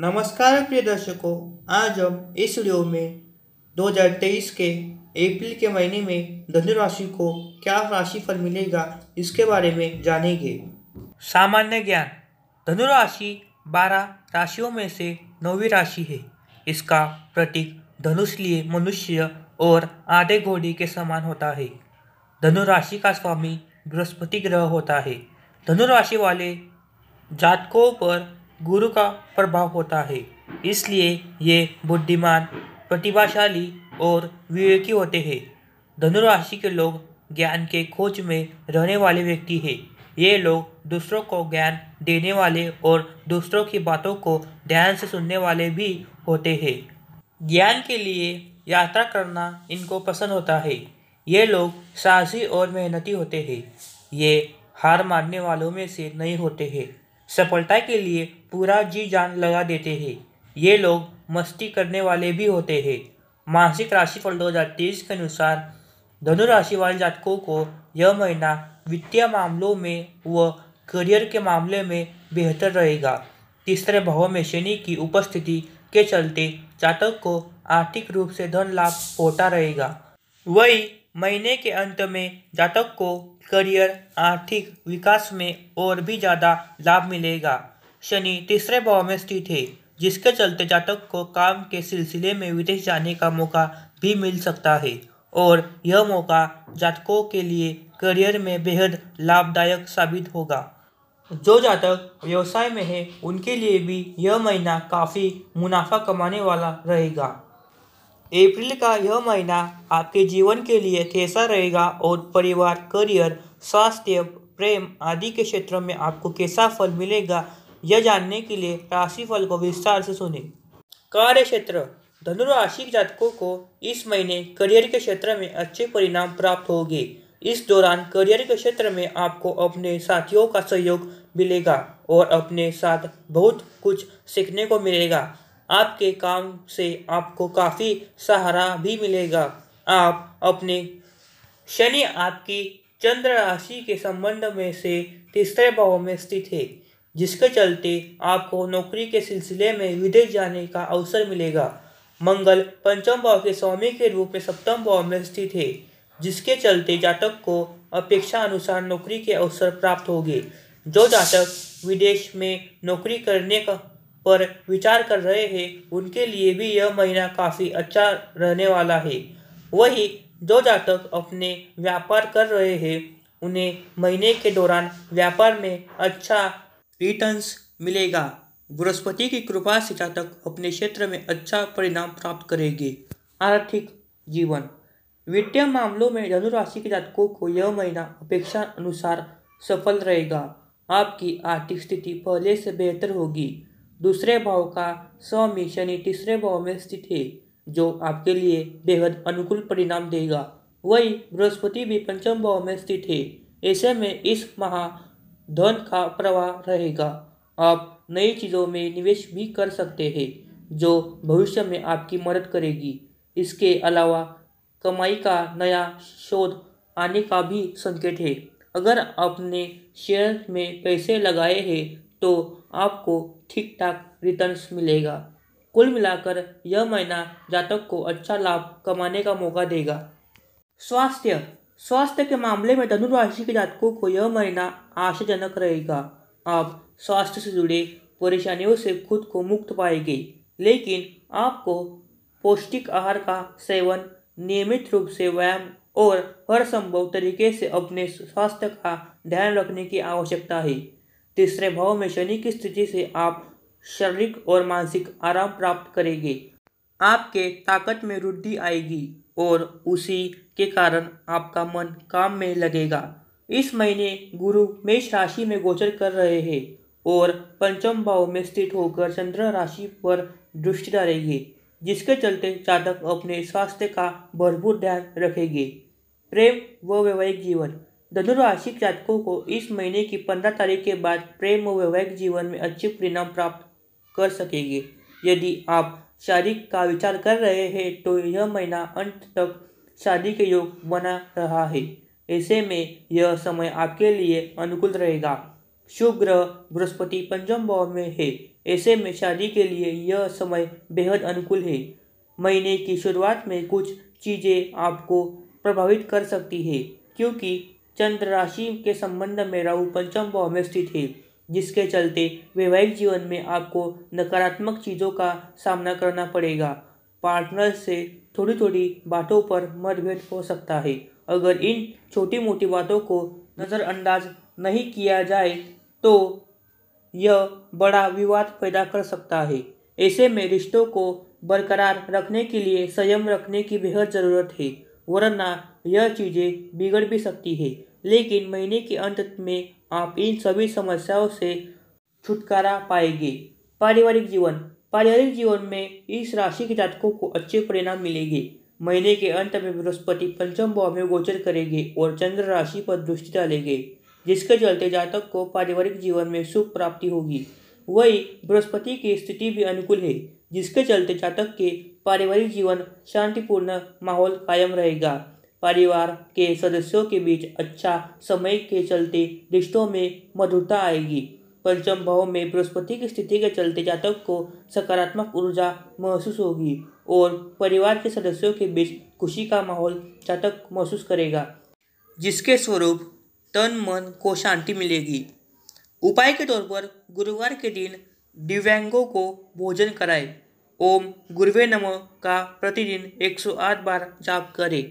नमस्कार प्रिय दर्शकों आज हम इस वीडियो में 2023 के अप्रैल के महीने में धनु राशि को क्या राशि फल मिलेगा इसके बारे में जानेंगे सामान्य ज्ञान धनुराशि 12 बारह राशियों में से नौवीं राशि है इसका प्रतीक धनुष लिए मनुष्य और आधे घोड़ी के समान होता है धनुराशि का स्वामी बृहस्पति ग्रह होता है धनुराशि वाले जातकों पर गुरु का प्रभाव होता है इसलिए ये बुद्धिमान प्रतिभाशाली और विवेकी होते हैं धनुराशि के लोग ज्ञान के खोज में रहने वाले व्यक्ति हैं ये लोग दूसरों को ज्ञान देने वाले और दूसरों की बातों को ध्यान से सुनने वाले भी होते हैं ज्ञान के लिए यात्रा करना इनको पसंद होता है ये लोग साहसी और मेहनती होते हैं ये हार मानने वालों में से नहीं होते हैं सफलता के लिए पूरा जी जान लगा देते हैं ये लोग मस्ती करने वाले भी होते हैं मासिक राशिफल तेईस के अनुसार धनु राशि वाले जातकों को यह महीना वित्तीय मामलों में व करियर के मामले में बेहतर रहेगा तीसरे भाव में शनि की उपस्थिति के चलते जातक को आर्थिक रूप से धन लाभ होता रहेगा वही महीने के अंत में जातक को करियर आर्थिक विकास में और भी ज़्यादा लाभ मिलेगा शनि तीसरे भाव में स्थित है जिसके चलते जातक को काम के सिलसिले में विदेश जाने का मौका भी मिल सकता है और यह मौका जातकों के लिए करियर में बेहद लाभदायक साबित होगा जो जातक व्यवसाय में है उनके लिए भी यह महीना काफ़ी मुनाफा कमाने वाला रहेगा अप्रैल का यह महीना आपके जीवन के लिए कैसा रहेगा और परिवार करियर स्वास्थ्य प्रेम आदि के क्षेत्र में आपको कैसा फल मिलेगा यह जानने के लिए राशिफल को विस्तार से सुने कार्य क्षेत्र धनुराशि जातकों को इस महीने करियर के क्षेत्र में अच्छे परिणाम प्राप्त होंगे इस दौरान करियर के क्षेत्र में आपको अपने साथियों का सहयोग मिलेगा और अपने साथ बहुत कुछ सीखने को मिलेगा आपके काम से आपको काफ़ी सहारा भी मिलेगा आप अपने शनि आपकी चंद्र राशि के संबंध में से तीसरे भाव में स्थित है जिसके चलते आपको नौकरी के सिलसिले में विदेश जाने का अवसर मिलेगा मंगल पंचम भाव के स्वामी के रूप में सप्तम भाव में स्थित है जिसके चलते जातक को अपेक्षा अनुसार नौकरी के अवसर प्राप्त होंगे जो जातक विदेश में नौकरी करने का पर विचार कर रहे हैं उनके लिए भी यह महीना काफ़ी अच्छा रहने वाला है वही जो जातक अपने व्यापार कर रहे हैं उन्हें महीने के दौरान व्यापार में अच्छा रिटर्न्स मिलेगा बृहस्पति की कृपा से जातक अपने क्षेत्र में अच्छा परिणाम प्राप्त करेंगे आर्थिक जीवन वित्तीय मामलों में धनुराशि के जातकों को यह महीना अपेक्षा अनुसार सफल रहेगा आपकी आर्थिक स्थिति पहले से बेहतर होगी दूसरे भाव का शनि तीसरे भाव में स्थित है जो आपके लिए बेहद अनुकूल परिणाम देगा वही बृहस्पति भी पंचम भाव में स्थित है ऐसे में इस महा धन का प्रवाह रहेगा आप नई चीज़ों में निवेश भी कर सकते हैं जो भविष्य में आपकी मदद करेगी इसके अलावा कमाई का नया शोध आने का भी संकेत है अगर आपने शेयर में पैसे लगाए हैं तो आपको ठीक ठाक रिटर्न्स मिलेगा कुल मिलाकर यह महीना जातक को अच्छा लाभ कमाने का मौका देगा स्वास्थ्य स्वास्थ्य के मामले में धनु राशि के जातकों को यह महीना आशाजनक रहेगा आप स्वास्थ्य से जुड़े परेशानियों से खुद को मुक्त पाएंगे लेकिन आपको पौष्टिक आहार का सेवन नियमित रूप से व्यायाम और हर संभव तरीके से अपने स्वास्थ्य का ध्यान रखने की आवश्यकता है तीसरे भाव में शनि की स्थिति से आप शारीरिक और मानसिक आराम प्राप्त करेंगे आपके ताकत में वृद्धि आएगी और उसी के कारण आपका मन काम में लगेगा इस महीने गुरु मेष राशि में गोचर कर रहे हैं और पंचम भाव में स्थित होकर चंद्र राशि पर दृष्टि डालेंगे जिसके चलते जातक अपने स्वास्थ्य का भरपूर ध्यान रखेंगे प्रेम व वैवाहिक जीवन धनुराशिक जातकों को इस महीने की पंद्रह तारीख के बाद प्रेम और वैवाहिक जीवन में अच्छे परिणाम प्राप्त कर सकेंगे यदि आप शादी का विचार कर रहे हैं तो यह महीना अंत तक शादी के योग बना रहा है ऐसे में यह समय आपके लिए अनुकूल रहेगा शुभ ग्रह बृहस्पति पंचम भाव में है ऐसे में शादी के लिए यह समय बेहद अनुकूल है महीने की शुरुआत में कुछ चीज़ें आपको प्रभावित कर सकती है क्योंकि चंद्र राशि के संबंध में राहु पंचम भाव में स्थित है जिसके चलते वैवाहिक जीवन में आपको नकारात्मक चीज़ों का सामना करना पड़ेगा पार्टनर से थोड़ी थोड़ी बातों पर मतभेद हो सकता है अगर इन छोटी मोटी बातों को नज़रअंदाज नहीं किया जाए तो यह बड़ा विवाद पैदा कर सकता है ऐसे में रिश्तों को बरकरार रखने के लिए संयम रखने की बेहद ज़रूरत है वरना यह चीज़ें बिगड़ भी सकती है लेकिन महीने के अंत में आप इन सभी समस्याओं से छुटकारा पाएंगे पारिवारिक जीवन पारिवारिक जीवन में इस राशि के जातकों को अच्छे परिणाम मिलेंगे महीने के अंत में बृहस्पति पंचम भाव में गोचर करेंगे और चंद्र राशि पर दृष्टि डालेंगे जिसके चलते जातक को पारिवारिक जीवन में सुख प्राप्ति होगी वही बृहस्पति की स्थिति भी अनुकूल है जिसके चलते जातक के पारिवारिक जीवन शांतिपूर्ण माहौल कायम रहेगा परिवार के सदस्यों के बीच अच्छा समय के चलते रिश्तों में मधुरता आएगी पंचम भाव में बृहस्पति की स्थिति के चलते जातक को सकारात्मक ऊर्जा महसूस होगी और परिवार के सदस्यों के बीच खुशी का माहौल जातक महसूस करेगा जिसके स्वरूप तन मन को शांति मिलेगी उपाय के तौर पर गुरुवार के दिन दिव्यांगों को भोजन कराएं ओम गुरुवे नमः का प्रतिदिन 108 बार जाप करें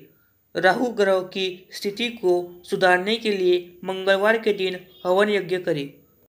राहु ग्रह की स्थिति को सुधारने के लिए मंगलवार के दिन हवन यज्ञ करें